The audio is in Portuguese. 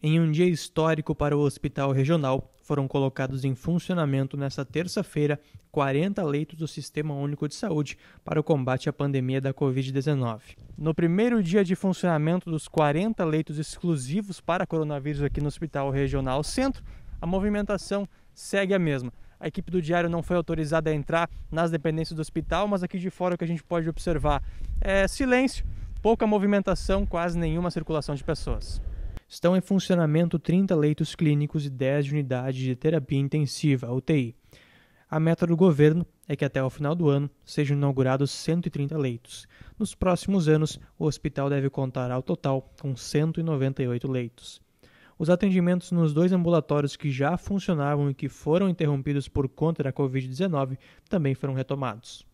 Em um dia histórico para o Hospital Regional, foram colocados em funcionamento nesta terça-feira 40 leitos do Sistema Único de Saúde para o combate à pandemia da Covid-19. No primeiro dia de funcionamento dos 40 leitos exclusivos para coronavírus aqui no Hospital Regional Centro, a movimentação segue a mesma. A equipe do Diário não foi autorizada a entrar nas dependências do hospital, mas aqui de fora o que a gente pode observar é silêncio, pouca movimentação, quase nenhuma circulação de pessoas. Estão em funcionamento 30 leitos clínicos e 10 unidades de terapia intensiva, UTI. A meta do governo é que até o final do ano sejam inaugurados 130 leitos. Nos próximos anos, o hospital deve contar ao total com 198 leitos. Os atendimentos nos dois ambulatórios que já funcionavam e que foram interrompidos por conta da Covid-19 também foram retomados.